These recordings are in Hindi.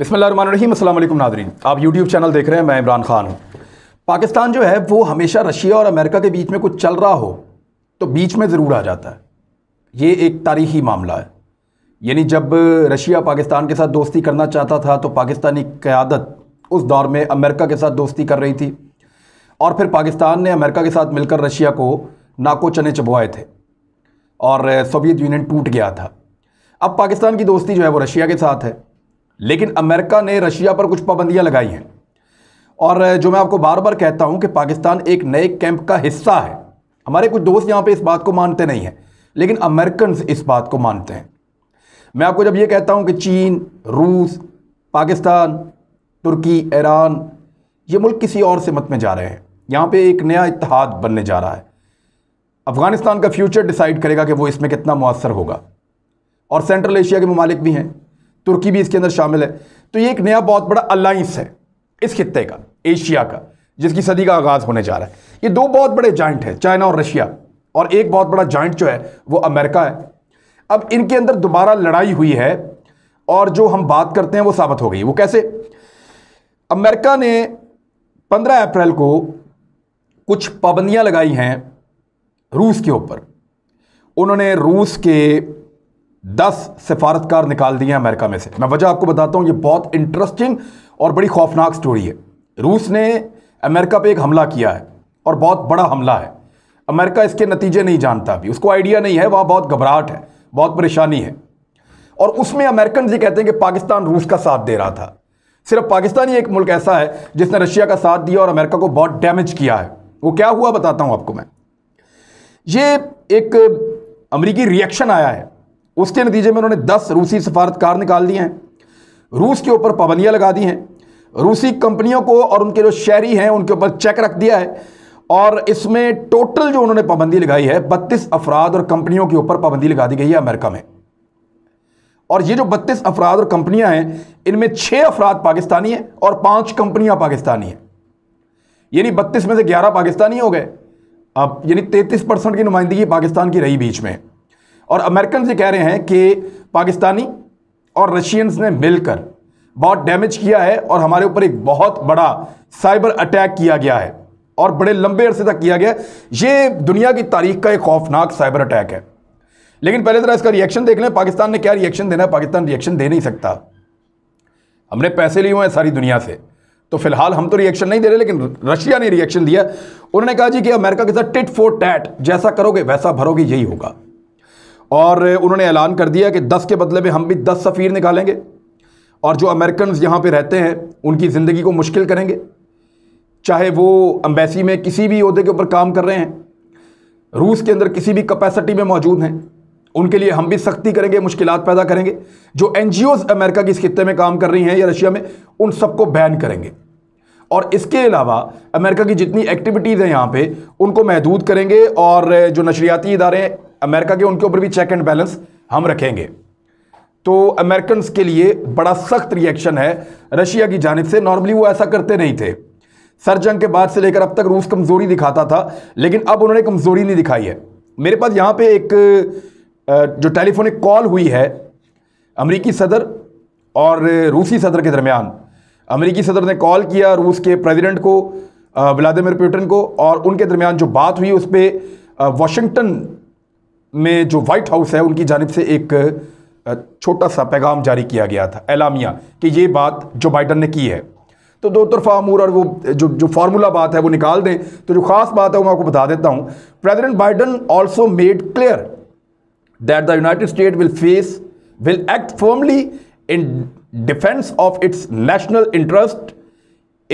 बिसमीम अल्लाम नादरीन आप यूट्यूब चैनल देख रहे हैं मैं इमरान खान हूँ पाकिस्तान जो है वो हमेशा रशिया और अमेरिका के बीच में कुछ चल रहा हो तो बीच में ज़रूर आ जाता है ये एक तारीखी मामला है यानी जब रशिया पाकिस्तान के साथ दोस्ती करना चाहता था तो पाकिस्तानी क़्यादत उस दौर में अमेरिका के साथ दोस्ती कर रही थी और फिर पाकिस्तान ने अमेरिका के साथ मिलकर रशिया को नाको चने चबवाए थे और सोवियत यूनियन टूट गया था अब पाकिस्तान की दोस्ती जो है वो रशिया के साथ है लेकिन अमेरिका ने रशिया पर कुछ पाबंदियां लगाई हैं और जो मैं आपको बार बार कहता हूं कि पाकिस्तान एक नए कैंप का हिस्सा है हमारे कुछ दोस्त यहाँ पे इस बात को मानते नहीं हैं लेकिन अमेरिकन इस बात को मानते हैं मैं आपको जब ये कहता हूँ कि चीन रूस पाकिस्तान तुर्की ईरान ये मुल्क किसी और से मत में जा रहे हैं यहाँ पर एक नया इतिहाद बनने जा रहा है अफ़गानिस्तान का फ्यूचर डिसाइड करेगा कि वो इसमें कितना मौसर होगा और सेंट्रल एशिया के ममालिक भी हैं तुर्की भी इसके अंदर शामिल है तो ये एक नया बहुत बड़ा अलाइंस है इस खत्े का एशिया का जिसकी सदी का आगाज़ होने जा रहा है ये दो बहुत बड़े जॉइंट हैं चाइना और रशिया और एक बहुत बड़ा जॉइंट जो है वो अमेरिका है अब इनके अंदर दोबारा लड़ाई हुई है और जो हम बात करते हैं वो साबित हो गई वो कैसे अमेरिका ने 15 अप्रैल को कुछ पाबंदियां लगाई हैं रूस के ऊपर उन्होंने रूस के दस सिफारतकार निकाल दिए अमेरिका में से मैं वजह आपको बताता हूँ ये बहुत इंटरेस्टिंग और बड़ी खौफनाक स्टोरी है रूस ने अमेरिका पे एक हमला किया है और बहुत बड़ा हमला है अमेरिका इसके नतीजे नहीं जानता अभी उसको आइडिया नहीं है वहाँ बहुत घबराहट है बहुत परेशानी है और उसमें अमेरिकन ये कहते हैं कि पाकिस्तान रूस का साथ दे रहा था सिर्फ पाकिस्तान ही एक मुल्क ऐसा है जिसने रशिया का साथ दिया और अमेरिका को बहुत डैमेज किया है वो क्या हुआ बताता हूँ आपको मैं ये एक अमरीकी रिएक्शन आया है उसके नतीजे में उन्होंने दस रूसी सफारतकार निकाल दिए हैं रूस के ऊपर पाबंदियाँ लगा दी हैं रूसी कंपनियों को और उनके जो शहरी हैं उनके ऊपर चेक रख दिया है और इसमें टोटल जो उन्होंने पाबंदी लगाई है बत्तीस अफराद और कंपनियों के ऊपर पाबंदी लगा दी गई है अमेरिका में और ये जो बत्तीस अफराद और कंपनियां हैं इनमें छः अफराद पाकिस्तानी हैं और पांच कंपनियां पाकिस्तानी हैं यानी बत्तीस में से ग्यारह पाकिस्तानी हो गए अब यानी तैतीस परसेंट की नुमाइंदगी पाकिस्तान की रही बीच में और अमेरिकन से कह रहे हैं कि पाकिस्तानी और रशियंस ने मिलकर बहुत डैमेज किया है और हमारे ऊपर एक बहुत बड़ा साइबर अटैक किया गया है और बड़े लंबे अरसे तक किया गया ये दुनिया की तारीख का एक खौफनाक साइबर अटैक है लेकिन पहले तरह इसका रिएक्शन देख लें पाकिस्तान ने क्या रिएक्शन देना है पाकिस्तान रिएक्शन दे नहीं सकता हमने पैसे लिए हुए हैं सारी दुनिया से तो फिलहाल हम तो रिएक्शन नहीं दे रहे लेकिन रशिया ने रिएक्शन दिया उन्होंने कहा जी कि अमेरिका के साथ टिट फोर टैट जैसा करोगे वैसा भरोगे यही होगा और उन्होंने ऐलान कर दिया कि दस के बदले में हम भी दस सफ़ीर निकालेंगे और जो अमेरिकन यहाँ पर रहते हैं उनकी ज़िंदगी को मुश्किल करेंगे चाहे वो अम्बेसी में किसी भी अहदे के ऊपर काम कर रहे हैं रूस के अंदर किसी भी कैपेसिटी में मौजूद हैं उनके लिए हम भी सख्ती करेंगे मुश्किल पैदा करेंगे जो एन अमेरिका की इस खत्े में काम कर रही हैं या रशिया में उन सबको बैन करेंगे और इसके अलावा अमेरिका की जितनी एक्टिविटीज़ हैं यहाँ पे उनको महदूद करेंगे और जो नशरियाती इदारे हैं अमेरिका के उनके ऊपर भी चेक एंड बैलेंस हम रखेंगे तो अमेरिकन के लिए बड़ा सख्त रिएक्शन है रशिया की जानब से नॉर्मली वो ऐसा करते नहीं थे सर जंग के बाद से लेकर अब तक रूस कमज़ोरी दिखाता था लेकिन अब उन्होंने कमज़ोरी नहीं दिखाई है मेरे पास यहाँ पे एक जो टेलीफोनिक कॉल हुई है अमरीकी सदर और रूसी सदर के दरमियान अमरीकी सदर ने कॉल किया रूस के प्रेसिडेंट को व्लादिमिर पुटिन को और उनके दरमियान जो बात हुई उस पर वॉशिंगटन में जो वाइट हाउस है उनकी जानब से एक छोटा सा पैगाम जारी किया गया था एलामिया कि ये बात जो बाइडन ने की है तो दो तरफा अमूर और वो जो जो फार्मूला बात है वो निकाल दें तो जो खास बात है वो मैं आपको बता देता हूँ President Biden also made clear that the United State will face will act firmly in defence of its national interest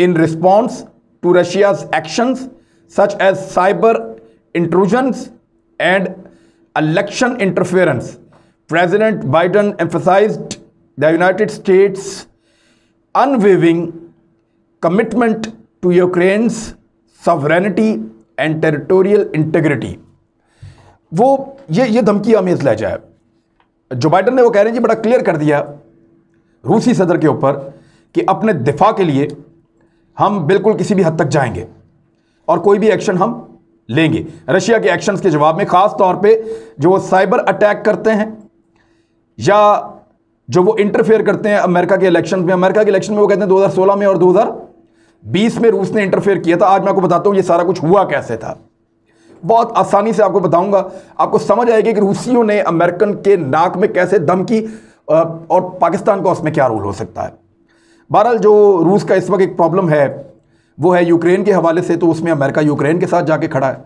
in response to Russia's actions such as cyber intrusions and election interference, President Biden emphasized the United States' unwavering commitment to Ukraine's sovereignty and territorial integrity. वो ye ये धमकी आमेज लहजा jaye jo biden ne wo keh rahe हैं जी बड़ा क्लियर कर दिया रूसी सदर के ऊपर कि अपने दिफा के लिए हम बिल्कुल किसी भी हद तक जाएंगे और कोई भी एक्शन हम लेंगे रशिया के एक्शंस के जवाब में खास तौर पे जो वो साइबर अटैक करते हैं या जो वो इंटरफेयर करते हैं अमेरिका के इलेक्शन में अमेरिका के इलेक्शन में वो कहते हैं 2016 में और 2020 में रूस ने इंटरफेयर किया था आज मैं आपको बताता हूँ ये सारा कुछ हुआ कैसे था बहुत आसानी से आपको बताऊंगा आपको समझ आएगी कि रूसियों ने अमेरिकन के नाक में कैसे दम की और पाकिस्तान का उसमें क्या रोल हो सकता है बहरहाल जो रूस का इस वक्त एक प्रॉब्लम है वो है यूक्रेन के हवाले से तो उसमें अमेरिका यूक्रेन के साथ जाके खड़ा है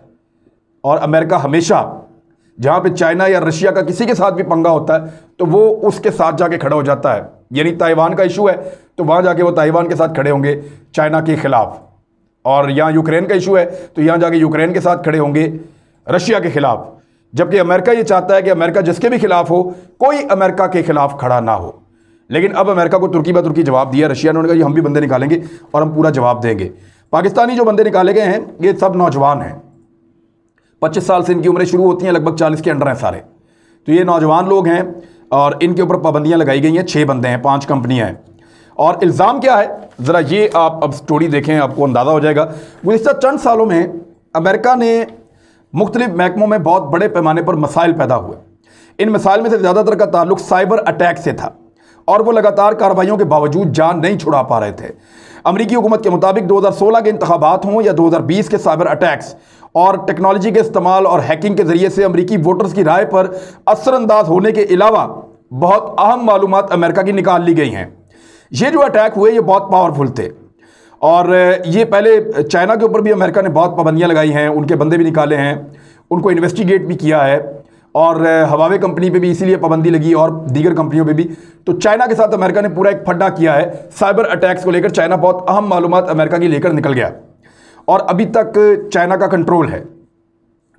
और अमेरिका हमेशा जहाँ पे चाइना या रशिया का किसी के साथ भी पंगा होता है तो वो उसके साथ जाके खड़ा हो जाता है यानी ताइवान का इशू है तो वहाँ जाके वो ताइवान के साथ खड़े होंगे चाइना के ख़िलाफ़ और यहाँ यूक्रेन का इशू है तो यहाँ जाके यूक्रेन के साथ खड़े होंगे रशिया के ख़िलाफ़ जबकि अमेरिका ये चाहता है कि अमेरिका जिसके भी खिलाफ हो कोई अमेरिका के खिलाफ खड़ा ना हो लेकिन अब अमेरिका को तुर्की बा तुर्की जवाब दिया रशिया ने उन्होंने कहा हम भी बंदे निकालेंगे और हम पूरा जवाब देंगे पाकिस्तानी जो बंदे निकाले गए हैं ये सब नौजवान हैं पच्चीस साल से इनकी उम्रें शुरू होती हैं लगभग चालीस के अंडर हैं सारे तो ये नौजवान लोग हैं और इनके ऊपर पाबंदियाँ लगाई गई हैं छः बंदे हैं पाँच कंपनियाँ हैं और इल्ज़ाम क्या है ज़रा ये आप अब स्टोरी देखें आपको अंदाज़ा हो जाएगा गुजत चंद सालों में अमेरिका ने मुख्तलिफ महकमों में बहुत बड़े पैमाने पर मसाइल पैदा हुए इन मसाइल में से ज़्यादातर का ताल्लुक साइबर अटैक से था और वो लगातार कार्रवाइयों के बावजूद जान नहीं छुड़ा पा रहे थे अमरीकी हुकूमत के मुताबिक 2016 के इंतबात हों या 2020 के साइबर अटैक्स और टेक्नोलॉजी के इस्तेमाल और हैकिंग के जरिए से अमरीकी वोटर्स की राय पर असरअंदाज होने के अलावा बहुत अहम मालूम अमेरिका की निकाल ली गई हैं ये जो अटैक हुए ये बहुत पावरफुल थे और ये पहले चाइना के ऊपर भी अमेरिका ने बहुत पाबंदियाँ लगाई हैं उनके बंदे भी निकाले हैं उनको इन्वेस्टिगेट भी किया है और हवावे कंपनी पे भी इसीलिए पाबंदी लगी और दीगर कंपनियों पे भी तो चाइना के साथ अमेरिका ने पूरा एक फड्डा किया है साइबर अटैक्स को लेकर चाइना बहुत अहम मालूम अमेरिका की लेकर निकल गया और अभी तक चाइना का कंट्रोल है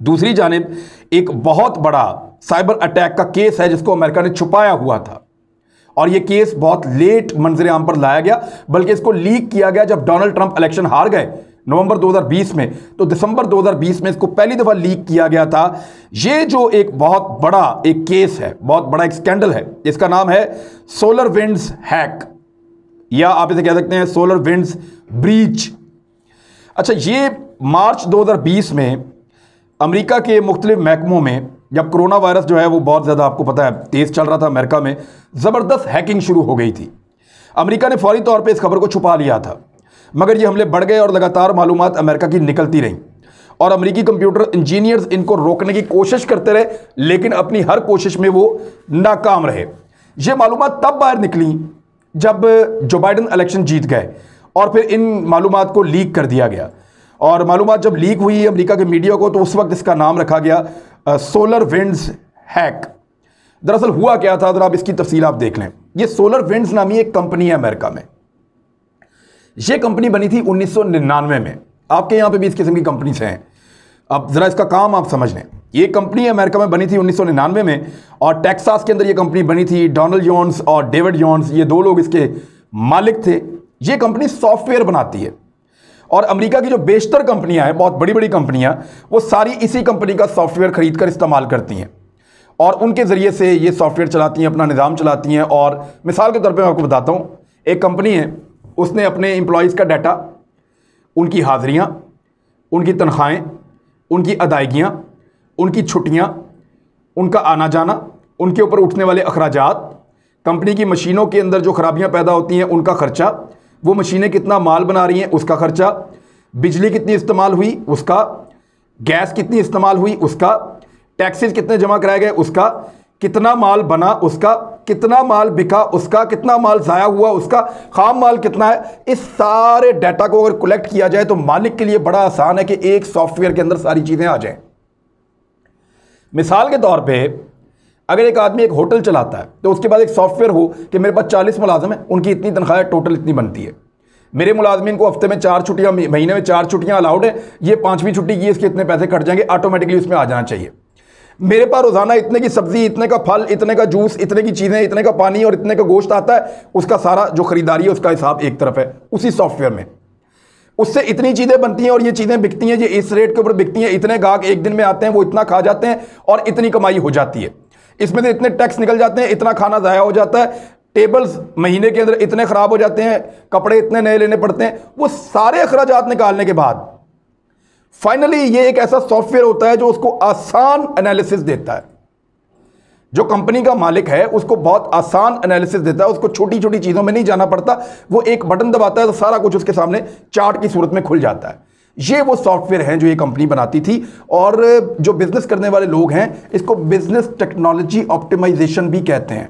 दूसरी जानब एक बहुत बड़ा साइबर अटैक का केस है जिसको अमेरिका ने छुपाया हुआ था और यह केस बहुत लेट मंजर आम पर लाया गया बल्कि इसको लीक किया गया जब डोनाल्ड ट्रंप इलेक्शन हार गए नवंबर 2020 में तो दिसंबर 2020 में इसको पहली दफ़ा लीक किया गया था यह जो एक बहुत बड़ा एक केस है बहुत बड़ा एक स्कैंडल है इसका नाम है सोलर विंड्स हैक या आप इसे कह सकते हैं सोलर विंड्स ब्रीच अच्छा ये मार्च 2020 में अमेरिका के मुख्तलि महकमों में जब कोरोना वायरस जो है वो बहुत ज़्यादा आपको पता है तेज़ चल रहा था अमेरिका में ज़बरदस्त हैकिंग शुरू हो गई थी अमेरिका ने फौरी तौर पर इस खबर को छुपा लिया था मगर ये हमले बढ़ गए और लगातार मालूम अमेरिका की निकलती रहीं और अमेरिकी कंप्यूटर इंजीनियर्स इनको रोकने की कोशिश करते रहे लेकिन अपनी हर कोशिश में वो नाकाम रहे ये मालूम तब बाहर निकली जब जो बाइडन इलेक्शन जीत गए और फिर इन मालूम को लीक कर दिया गया और मालूम जब लीक हुई अमेरिका के मीडिया को तो उस वक्त इसका नाम रखा गया आ, सोलर विंड्स हैक दरअसल हुआ क्या था ज़रा आप इसकी तफसील आप देख लें ये सोलर विंडस नामी एक कंपनी है अमेरिका में ये कंपनी बनी थी 1999 में आपके यहाँ पे भी इस किस्म की कंपनीज हैं अब ज़रा इसका काम आप समझ लें ये कंपनी अमेरिका में बनी थी 1999 में और टेक्सास के अंदर ये कंपनी बनी थी डोनाल्ड जॉन्स और डेविड जॉन्स ये दो लोग इसके मालिक थे ये कंपनी सॉफ्टवेयर बनाती है और अमेरिका की जो बेशतर कंपनियां हैं बहुत बड़ी बड़ी कंपनियां वो सारी इसी कंपनी का सॉफ्टवेयर खरीद कर इस्तेमाल करती हैं और उनके ज़रिए से ये सॉफ्टवेयर चलाती हैं अपना निज़ाम चलाती हैं और मिसाल के तौर पर मैं आपको बताता हूँ एक कंपनी है उसने अपने एम्प्लॉज़ का डाटा उनकी हाज़िरियाँ उनकी तनख्वाहें उनकी अदायगियाँ उनकी छुट्टियाँ उनका आना जाना उनके ऊपर उठने वाले अखराज कंपनी की मशीनों के अंदर जो खराबियाँ पैदा होती हैं उनका ख़र्चा वो मशीनें कितना माल बना रही हैं उसका ख़र्चा बिजली कितनी इस्तेमाल हुई उसका गैस कितनी इस्तेमाल हुई उसका टैक्सेस कितने जमा कराए गए उसका कितना माल बना उसका कितना माल बिका उसका कितना माल ज़ाया हुआ उसका खाम माल कितना है इस सारे डाटा को अगर कलेक्ट किया जाए तो मालिक के लिए बड़ा आसान है कि एक सॉफ्टवेयर के अंदर सारी चीज़ें आ जाएं मिसाल के तौर पे अगर एक आदमी एक होटल चलाता है तो उसके बाद एक सॉफ्टवेयर हो कि मेरे पास चालीस मुलाजम है उनकी इतनी तनख्वाह टोटल इतनी बनती है मेरे मुलाजमीन को हफ्ते में चार छुट्टियाँ महीने में चार छुट्टियाँ अलाउड है ये पाँचवीं छुट्टी की इसके इतने पैसे कट जाएंगे ऑटोमेटिकली उसमें आ जाना चाहिए मेरे पास रोज़ाना इतने की सब्ज़ी इतने का फल इतने का जूस इतने की चीज़ें इतने का पानी और इतने का गोश्त आता है उसका सारा जो ख़रीदारी है उसका हिसाब एक तरफ है उसी सॉफ्टवेयर में उससे इतनी चीज़ें बनती हैं और ये चीज़ें बिकती हैं ये इस रेट के ऊपर बिकती हैं इतने गाहक एक दिन में आते हैं वो इतना खा जाते हैं और इतनी कमाई हो जाती है इसमें से इतने टैक्स निकल जाते हैं इतना खाना ज़ाया हो जाता है टेबल्स महीने के अंदर इतने ख़राब हो जाते हैं कपड़े इतने नए लेने पड़ते हैं वो सारे अखराज निकालने के बाद फाइनली ये एक ऐसा सॉफ्टवेयर होता है जो उसको आसान एनालिसिस देता है जो कंपनी का मालिक है उसको बहुत आसान एनालिसिस देता है उसको छोटी छोटी चीज़ों में नहीं जाना पड़ता वो एक बटन दबाता है तो सारा कुछ उसके सामने चार्ट की सूरत में खुल जाता है ये वो सॉफ्टवेयर हैं जो ये कंपनी बनाती थी और जो बिजनेस करने वाले लोग हैं इसको बिजनेस टेक्नोलॉजी ऑप्टिमाइजेशन भी कहते हैं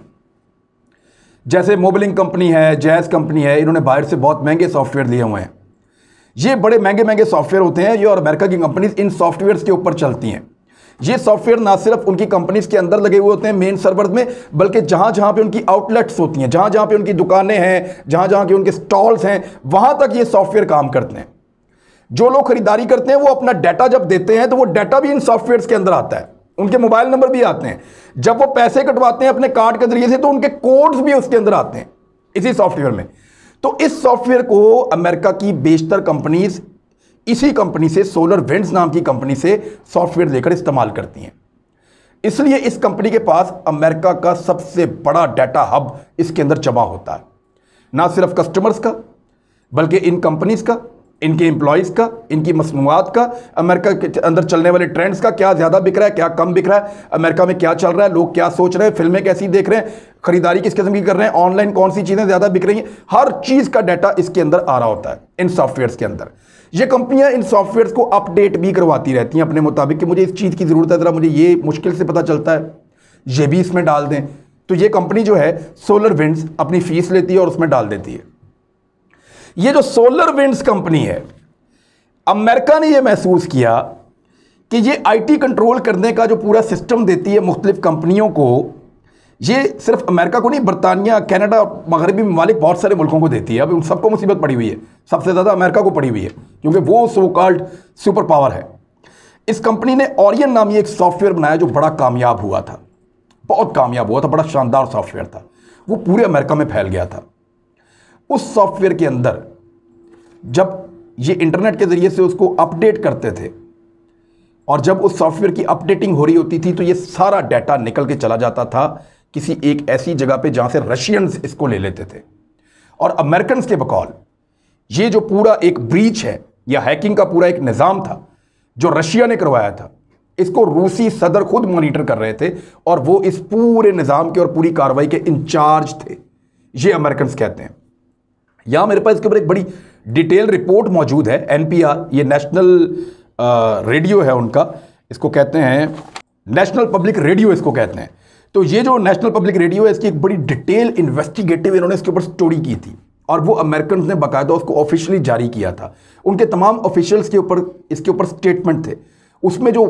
जैसे मोबलिंग कंपनी है जैज कंपनी है इन्होंने बाहर से बहुत महंगे सॉफ्टवेयर लिए हुए हैं ये बड़े महंगे महंगे सॉफ्टवेयर होते हैं ये और अमेरिका की कंपनीज इन सॉफ्टवेयर के ऊपर चलती हैं ये सॉफ्टवेयर ना सिर्फ उनकी कंपनीज के अंदर लगे हुए होते हैं मेन सर्वर में बल्कि जहां जहां पे उनकी आउटलेट्स होती हैं जहां जहां पे उनकी दुकानें हैं जहां जहां के उनके स्टॉल्स हैं वहां तक ये सॉफ्टवेयर काम करते हैं जो लोग खरीदारी करते हैं वो अपना डाटा जब देते हैं तो वो डाटा भी इन सॉफ्टवेयर के अंदर आता है उनके मोबाइल नंबर भी आते हैं जब वो पैसे कटवाते हैं अपने कार्ड के जरिए से तो उनके कोड्स भी उसके अंदर आते हैं इसी सॉफ्टवेयर में तो इस सॉफ्टवेयर को अमेरिका की बेशतर कंपनीज इसी कंपनी से सोलर वेंड्स नाम की कंपनी से सॉफ्टवेयर लेकर इस्तेमाल करती हैं इसलिए इस कंपनी के पास अमेरिका का सबसे बड़ा डाटा हब इसके अंदर जमा होता है ना सिर्फ कस्टमर्स का बल्कि इन कंपनीज का इनके एम्प्लॉयज़ का इनकी मसनूआत का अमेरिका के अंदर चलने वाले ट्रेंड्स का क्या ज़्यादा बिक रहा है क्या कम बिक रहा है अमेरिका में क्या चल रहा है लोग क्या सोच रहे हैं फिल्में कैसी देख रहे हैं खरीदारी किस किस्म की कर रहे हैं ऑनलाइन कौन सी चीज़ें ज़्यादा बिक रही हैं हर चीज़ का डाटा इसके अंदर आ रहा होता है इन सॉफ्टवेयर्स के अंदर ये कंपनियां इन सॉफ्टवेयर्स को अपडेट भी करवाती रहती हैं अपने मुताबिक कि मुझे इस चीज़ की ज़रूरत है ज़रा मुझे ये मुश्किल से पता चलता है ये भी इसमें डाल दें तो ये कंपनी जो है सोलर विंड्स अपनी फीस लेती है और उसमें डाल देती है ये जो सोलर विंड्स कंपनी है अमेरिका ने यह महसूस किया कि ये आईटी कंट्रोल करने का जो पूरा सिस्टम देती है मुख्तलिफ कंपनियों को ये सिर्फ अमेरिका को नहीं बरतानिया कनाडा मगरबी ममालिक बहुत सारे मुल्कों को देती है अब उन सबको मुसीबत पड़ी हुई है सबसे ज़्यादा अमेरिका को पड़ी हुई है क्योंकि वो सो कॉल्ड सुपर पावर है इस कंपनी ने ऑरियन नामी एक सॉफ्टवेयर बनाया जो बड़ा कामयाब हुआ था बहुत कामयाब हुआ था बड़ा शानदार सॉफ्टवेयर था वो पूरे अमेरिका में फैल गया था उस सॉफ्टवेयर के अंदर जब ये इंटरनेट के ज़रिए से उसको अपडेट करते थे और जब उस सॉफ्टवेयर की अपडेटिंग हो रही होती थी तो ये सारा डाटा निकल के चला जाता था किसी एक ऐसी जगह पे जहाँ से रशियंस इसको ले लेते थे और अमेरिकन के बकौल ये जो पूरा एक ब्रीच है या हैकिंग का पूरा एक निज़ाम था जो रशिया ने करवाया था इसको रूसी सदर खुद मॉनिटर कर रहे थे और वो इस पूरे निज़ाम के और पूरी कार्रवाई के इंचार्ज थे ये अमेरिकन कहते हैं यहाँ मेरे पास इसके ऊपर एक बड़ी डिटेल रिपोर्ट मौजूद है एनपीआर ये नेशनल रेडियो है उनका इसको कहते हैं नेशनल पब्लिक रेडियो इसको कहते हैं तो ये जो नेशनल पब्लिक रेडियो है इसकी एक बड़ी डिटेल इन्वेस्टिगेटिव इन्होंने इसके ऊपर स्टोरी की थी और वो अमेरिकन ने बाकायदा उसको ऑफिशियली जारी किया था उनके तमाम ऑफिशियल्स के ऊपर इसके ऊपर स्टेटमेंट थे उसमें जो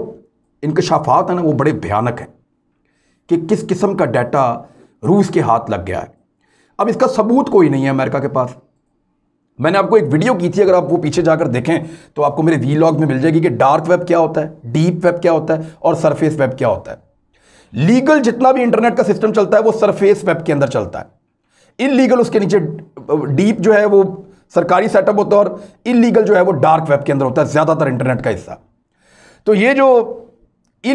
इनकशाफात हैं ना वो बड़े भयानक हैं कि किस किस्म का डाटा रूस के हाथ लग गया है अब इसका सबूत कोई नहीं है अमेरिका के पास मैंने आपको एक वीडियो की थी अगर आप वो पीछे जाकर देखें तो आपको मेरे वी में मिल जाएगी कि डार्क वेब क्या होता है डीप वेब क्या होता है और सरफेस वेब क्या होता है लीगल जितना भी इंटरनेट का सिस्टम चलता है वो सरफेस वेब के अंदर चलता है इलीगल उसके नीचे डीप जो है वो सरकारी सेटअप होता है और इलीगल जो है वो डार्क वेब के अंदर होता है ज़्यादातर इंटरनेट का हिस्सा तो ये जो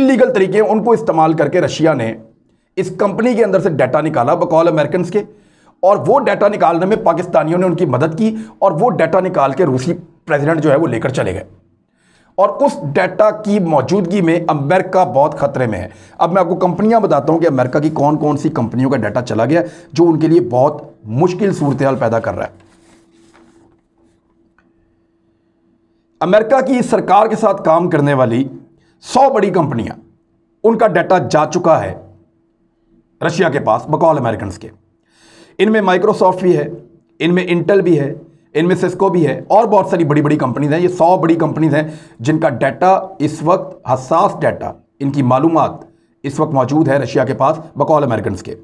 इलीगल तरीके हैं उनको इस्तेमाल करके रशिया ने इस कंपनी के अंदर से डाटा निकाला बकौल अमेरिकन के और वो डाटा निकालने में पाकिस्तानियों ने उनकी मदद की और वो डाटा निकाल के रूसी प्रेसिडेंट जो है वो लेकर चले गए और उस डाटा की मौजूदगी में अमेरिका बहुत खतरे में है अब मैं आपको कंपनियां बताता हूं कि अमेरिका की कौन कौन सी कंपनियों का डाटा चला गया जो उनके लिए बहुत मुश्किल सूरत पैदा कर रहा है अमेरिका की सरकार के साथ काम करने वाली सौ बड़ी कंपनियां उनका डाटा जा चुका है रशिया के पास बकौल अमेरिकन के इनमें माइक्रोसॉफ्ट भी है इनमें इंटेल भी है इनमें सिस्को भी है और बहुत सारी बड़ी बड़ी कंपनीज हैं ये सौ बड़ी कंपनीज हैं जिनका डाटा इस वक्त हसास डाटा इनकी मालूम इस वक्त मौजूद है रशिया के पास बकौल अमेरिकन के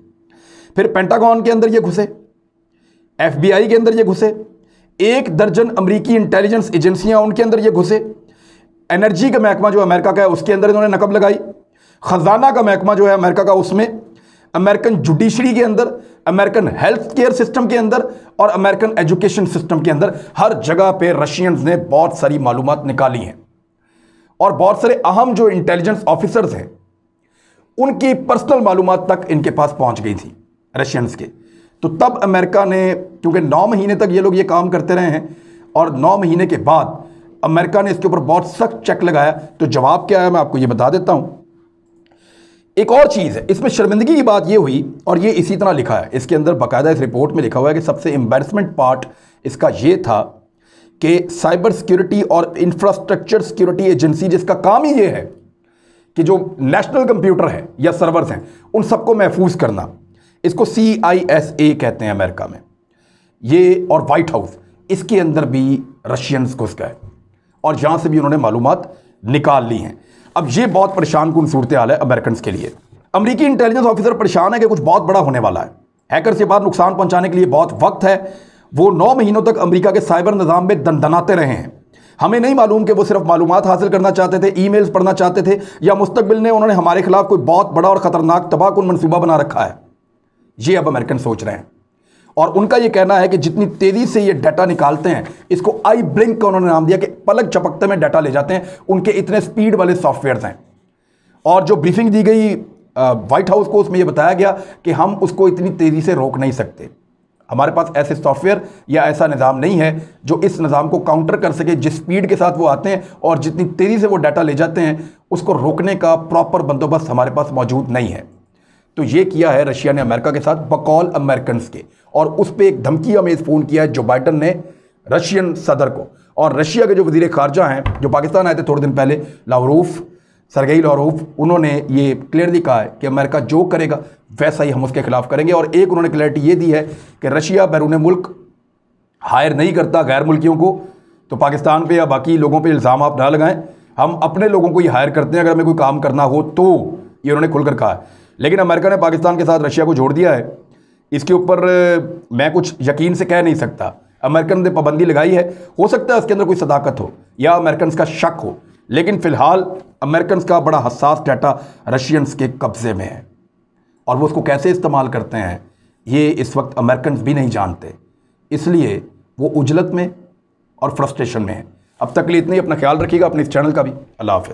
फिर पेंटागॉन के अंदर ये घुसे एफ के अंदर ये घुसे एक दर्जन अमरीकी इंटेलिजेंस एजेंसियाँ उनके अंदर ये घुसे एनर्जी का महकमा जो अमेरिका का है उसके अंदर इन्होंने नकब लगाई खजाना का महकमा जो है अमेरिका का उसमें अमेरिकन जुडिशरी के अंदर अमेरिकन हेल्थ केयर सिस्टम के अंदर और अमेरिकन एजुकेशन सिस्टम के अंदर हर जगह पे रशियंस ने बहुत सारी मालूम निकाली हैं और बहुत सारे अहम जो इंटेलिजेंस ऑफिसर्स हैं उनकी पर्सनल मालूम तक इनके पास पहुंच गई थी रशियंस के तो तब अमेरिका ने क्योंकि नौ महीने तक ये लोग ये काम करते रहे हैं और नौ महीने के बाद अमेरिका ने इसके ऊपर बहुत सख्त चेक लगाया तो जवाब क्या है मैं आपको ये बता देता हूँ एक और चीज़ है इसमें शर्मिंदगी की बात ये हुई और ये इसी तरह लिखा है इसके अंदर बाकायदा इस रिपोर्ट में लिखा हुआ है कि सबसे एम्बेरसमेंट पार्ट इसका ये था कि साइबर सिक्योरिटी और इंफ्रास्ट्रक्चर सिक्योरिटी एजेंसी जिसका काम ही ये है कि जो नेशनल कंप्यूटर है या सर्वर्स हैं उन सबको महफूज करना इसको सी आई एस ए कहते हैं अमेरिका में ये और वाइट हाउस इसके अंदर भी रशियंस घुस गए और यहाँ से भी उन्होंने मालूम निकाल ली हैं अब ये बहुत परेशान कन सूरत हाल है अमेरिकन के लिए अमरीकी इंटेलिजेंस ऑफिसर परेशान है कि कुछ बहुत बड़ा होने वाला है हैकर से बात नुकसान पहुंचाने के लिए बहुत वक्त है वो नौ महीनों तक अमरीका के साइबर निज़ाम में दनदनाते रहे हैं हमें नहीं मालूम कि वो सिर्फ मालूम हासिल करना चाहते थे ई पढ़ना चाहते थे या मुस्तबिल ने उन्होंने हमारे खिलाफ कोई बहुत बड़ा और ख़तरनाक तबाहकुन मनसूबा बना रखा है ये अब अमेरिकन सोच रहे हैं और उनका ये कहना है कि जितनी तेज़ी से ये डाटा निकालते हैं इसको आई ब्लिंक का उन्होंने नाम दिया कि पलक चपकते में डाटा ले जाते हैं उनके इतने स्पीड वाले सॉफ्टवेयर हैं और जो ब्रीफिंग दी गई वाइट हाउस को उसमें यह बताया गया कि हम उसको इतनी तेज़ी से रोक नहीं सकते हमारे पास ऐसे सॉफ्टवेयर या ऐसा निज़ाम नहीं है जो इस निज़ाम को काउंटर कर सके जिस स्पीड के साथ वो आते हैं और जितनी तेज़ी से वो डाटा ले जाते हैं उसको रोकने का प्रॉपर बंदोबस्त हमारे पास मौजूद नहीं है तो ये किया है रशिया ने अमेरिका के साथ बकौल अमेरिकन के और उस पर एक धमकी अमेज फ़ोन किया है जो बाइडन ने रशियन सदर को और रशिया के जो वजीर खारजा हैं जो पाकिस्तान आए थे थोड़े दिन पहले लाहरूफ सरगई लाहरूफ उन्होंने ये क्लियरली कहा है कि अमेरिका जो करेगा वैसा ही हम उसके खिलाफ करेंगे और एक उन्होंने क्लैरिटी ये दी है कि रशिया बैरून मुल्क हायर नहीं करता गैर मुल्कियों को तो पाकिस्तान पर या बाकी लोगों पर इल्ज़ाम आप ना लगाएं हम अपने लोगों को ही हायर करते हैं अगर हमें कोई काम करना हो तो ये उन्होंने खुलकर कहा है लेकिन अमेरिका ने पाकिस्तान के साथ रशिया को जोड़ दिया है इसके ऊपर मैं कुछ यकीन से कह नहीं सकता अमेरिकन ने पाबंदी लगाई है हो सकता है उसके अंदर कोई सदाकत हो या अमेरिकन का शक हो लेकिन फ़िलहाल अमेरिकन का बड़ा हसास डाटा रशियंस के कब्ज़े में है और वो उसको कैसे इस्तेमाल करते हैं ये इस वक्त अमेरिकन भी नहीं जानते इसलिए वो उजलत में और फ्रस्ट्रेशन में है अब तक लिए इतना ही अपना ख्याल रखिएगा अपने इस चैनल का भी अल्लाह हाफ़